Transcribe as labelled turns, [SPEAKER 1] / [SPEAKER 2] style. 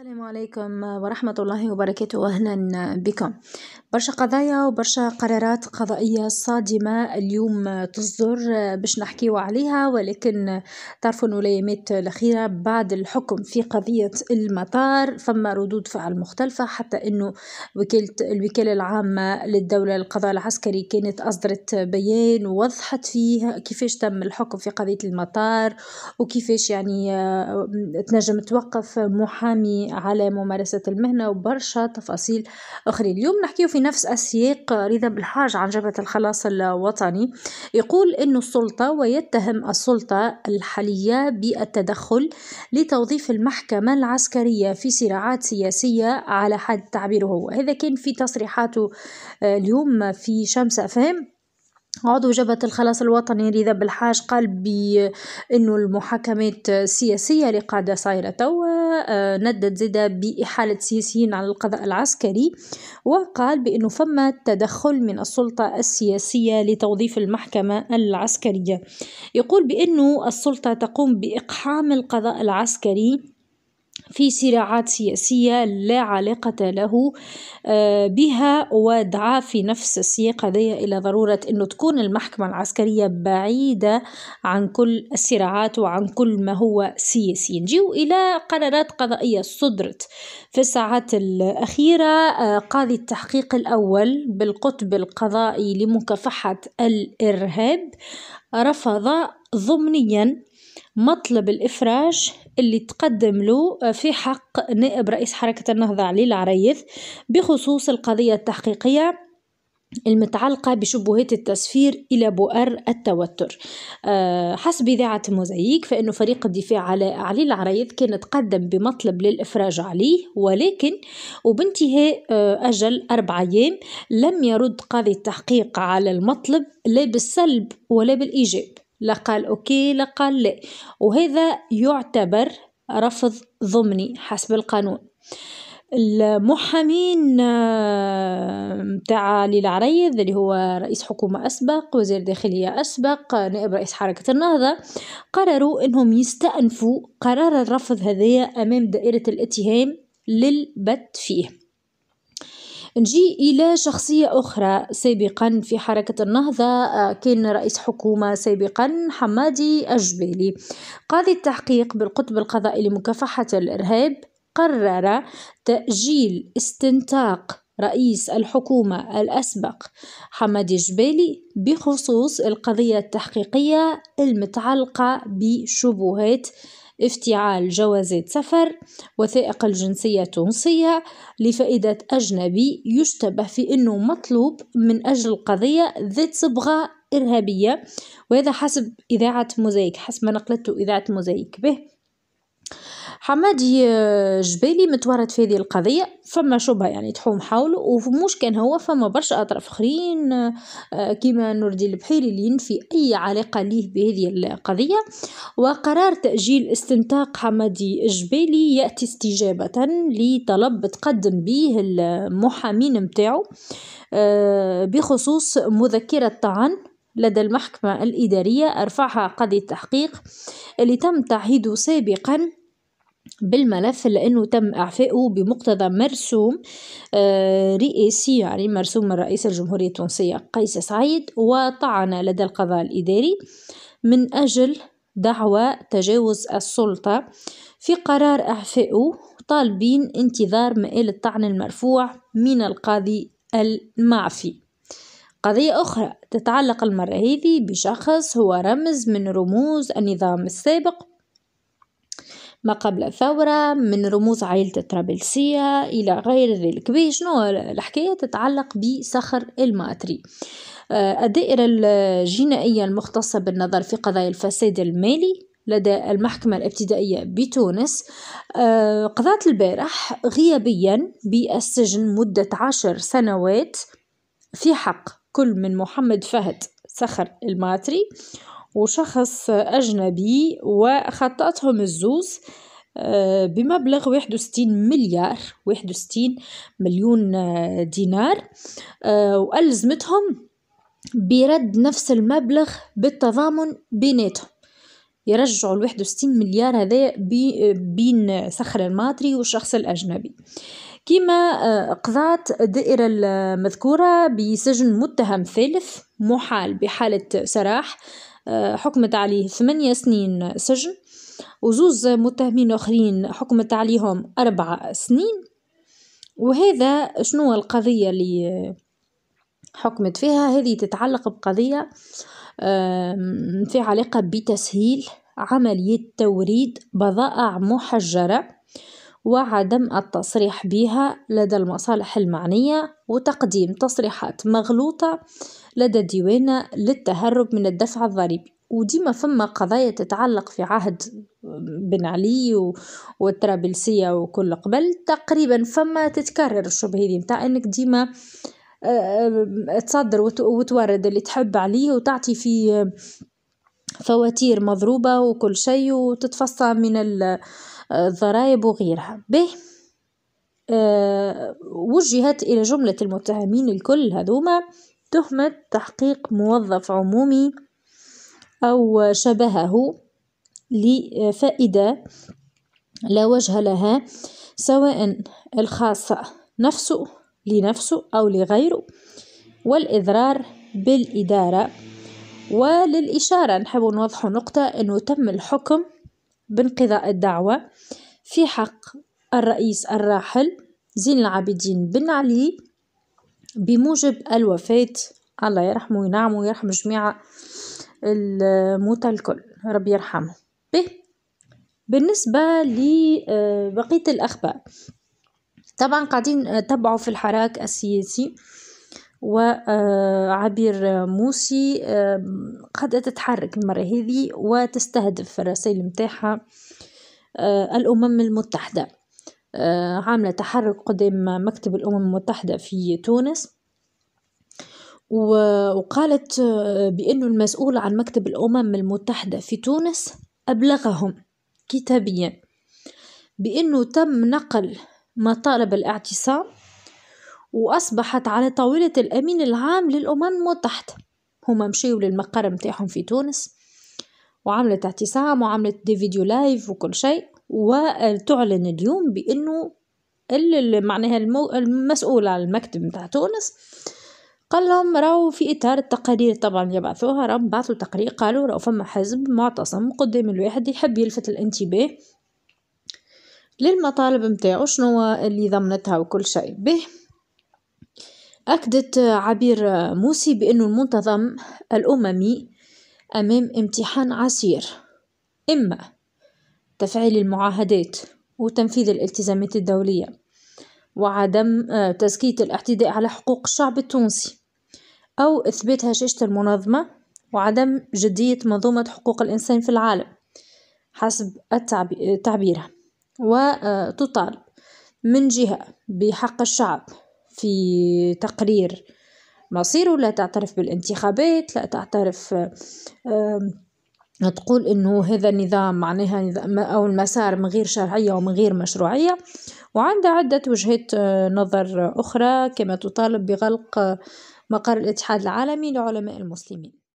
[SPEAKER 1] السلام عليكم ورحمة الله وبركاته وأهلا بكم برشا قضايا وبرشا قرارات قضائية صادمة اليوم تصدر باش نحكيو عليها ولكن تعرفوا الأيامات الأخيرة بعد الحكم في قضية المطار فما ردود فعل مختلفة حتى أنه وكالة الوكالة العامة للدولة القضاء العسكري كانت أصدرت بيان ووضحت فيه كيفاش تم الحكم في قضية المطار وكيفاش يعني تنجم توقف محامي على ممارسة المهنة وبرشا تفاصيل أخرى اليوم نحكيه في نفس السياق رضا بالحاج عن جبهة الخلاص الوطني يقول أن السلطة ويتهم السلطة الحالية بالتدخل لتوظيف المحكمة العسكرية في صراعات سياسية على حد تعبيره هذا كان في تصريحاته آه، اليوم في شمس أفهم عضو جبهة الخلاص الوطني رضا بالحاج قال بأنه المحاكمات السياسية اللي قاعدة صايرة توا آه، ندد زيدا بإحالة سياسيين على القضاء العسكري وقال بأنه فما تدخل من السلطة السياسية لتوظيف المحكمة العسكرية يقول بأنه السلطة تقوم بإقحام القضاء العسكري في صراعات سياسية لا علاقة له آه، بها ودعا في نفس السياق هذه إلى ضرورة أن تكون المحكمة العسكرية بعيدة عن كل الصراعات وعن كل ما هو سياسي نجيو إلى قرارات قضائية صدرت في الساعات الأخيرة آه، قاضي التحقيق الأول بالقطب القضائي لمكافحة الإرهاب رفض ضمنياً مطلب الإفراج اللي تقدم له آه، في حق نائب رئيس حركة النهضة علي العريث بخصوص القضية التحقيقية المتعلقة بشبهات التسفير إلى بؤر التوتر آه، حسب إذاعة موزايك فإن فريق الدفاع على علي العريض كان تقدم بمطلب للإفراج عليه ولكن وبانتهاء آه، أجل أربع أيام لم يرد قاضي التحقيق على المطلب لا بالسلب ولا بالإيجاب لا قال أوكي لا قال لا وهذا يعتبر رفض ضمني حسب القانون المحامين متاع آه، للعريض عريض اللي هو رئيس حكومة أسبق وزير داخلية أسبق نائب رئيس حركة النهضة قرروا أنهم يستأنفوا قرار الرفض هذايا أمام دائرة الاتهام للبت فيه نجي إلى شخصية أخرى سابقا في حركة النهضة آه، كان رئيس حكومة سابقا حمادي الجبالي قاضي التحقيق بالقطب القضائي لمكافحة الإرهاب قرر تأجيل استنتاق رئيس الحكومة الأسبق حمادي الجبالي بخصوص القضية التحقيقية المتعلقة بشبهات افتعال جوازات سفر وثائق الجنسية التونسية لفائدة أجنبي يشتبه في أنه مطلوب من أجل قضية ذات صبغة إرهابية وهذا حسب إذاعة موزايك حسب ما نقلته إذاعة موزايك به حمادي آه، جبالي متورط في هذه القضية فما شبهة يعني تحوم حوله ومش كان هو فما برشا أطراف آخرين آه، كيما نور الدين البحيري اللي ينفي أي علاقة ليه بهذه القضية وقرار تأجيل استنطاق حمادي جبالي يأتي استجابة لطلب تقدم به المحامين متاعو آه، بخصوص مذكرة طعن لدى المحكمة الإدارية أرفعها قضية تحقيق اللي تم تعهيده سابقا بالملف لأنه تم إعفائه بمقتضى مرسوم آه، رئاسي يعني مرسوم من رئيس الجمهورية التونسية قيس سعيد وطعن لدى القضاء الإداري من أجل دعوى تجاوز السلطة في قرار إعفائه طالبين انتظار مآل الطعن المرفوع من القاضي المعفي قضية أخرى تتعلق المرة هذه بشخص هو رمز من رموز النظام السابق ما قبل الثورة من رموز عائلة الطرابلسية إلى غير ذلك شنو الحكاية تتعلق بصخر الماتري آه، الدائرة الجنائية المختصة بالنظر في قضايا الفساد المالي لدى المحكمة الابتدائية بتونس آه، قضات البارح غيابيا بالسجن مدة عشر سنوات في حق كل من محمد فهد سخر الماتري وشخص أجنبي وخطأتهم الزوز آه، بمبلغ 61 مليار 61 مليون آه، دينار آه، وألزمتهم برد نفس المبلغ بالتضامن بيناتهم يرجعوا ال 61 مليار هذا بين صخر الماطري والشخص الأجنبي كما قضات الدائرة المذكورة بسجن متهم ثالث محال بحالة سراح حكمت عليه ثمانية سنين سجن وزوز متهمين آخرين حكمت عليهم أربعة سنين وهذا شنو القضية اللي حكمت فيها هذه تتعلق بقضية في علاقة بتسهيل عملية توريد بضائع محجرة وعدم التصريح بها لدى المصالح المعنية وتقديم تصريحات مغلوطة لدى ديوانة للتهرب من الدفع الضريبي وديما فما قضايا تتعلق في عهد بن علي والترابلسية وكل قبل تقريبا فما تتكرر الشبهة دي متاع انك ديما آه، آه، تصدر وتورد اللي تحب عليه وتعطي في آه، فواتير مضروبة وكل شيء وتتفصى من الضرائب وغيرها به أه وجهت إلى جملة المتهمين الكل هذوما تهمة تحقيق موظف عمومي أو شبهه لفائدة لا وجه لها سواء الخاصة نفسه لنفسه أو لغيره والإضرار بالإدارة وللإشارة نحب نوضح نقطة أنه تم الحكم بانقضاء الدعوة في حق الرئيس الراحل زين العابدين بن علي بموجب الوفاة الله يرحمه وينعمه ويرحم جميع الموتى الكل ربي يرحمه به بالنسبة لبقية الأخبار طبعا قاعدين تبعوا في الحراك السياسي وعبير موسي قد تتحرك المرة هذه وتستهدف الرسائل متاعها آه، الأمم المتحدة آه، عاملة تحرك قدام مكتب الأمم المتحدة في تونس وقالت آه، بأن المسؤول عن مكتب الأمم المتحدة في تونس أبلغهم كتابيا بأنه تم نقل مطالب الاعتصام وأصبحت على طاولة الأمين العام للأمم المتحدة هما مشيوا للمقر متاعهم في تونس وعملت اعتصام وعملت دي فيديو لايف وكل شيء وتعلن اليوم بأنه معناها المسؤول على المكتب متاع تونس قال لهم راهو في اطار التقارير طبعا يبعثوها راهم بعثوا تقرير قالوا راو فما حزب معتصم قدام الواحد يحب يلفت الانتباه للمطالب متاعه شنو اللي ضمنتها وكل شيء به أكدت عبير موسي بأن المنتظم الأممي أمام امتحان عسير إما تفعيل المعاهدات وتنفيذ الالتزامات الدولية وعدم آه، تزكية الاعتداء على حقوق الشعب التونسي أو إثبات هشاشة المنظمة وعدم جدية منظومة حقوق الإنسان في العالم حسب التعبير وتطالب من جهة بحق الشعب في تقرير مصيره لا تعترف بالانتخابات لا تعترف تقول انه هذا النظام معناها نظام او المسار من غير شرعيه ومن غير مشروعيه وعندها عده وجهات آه، نظر اخرى كما تطالب بغلق مقر الاتحاد العالمي لعلماء المسلمين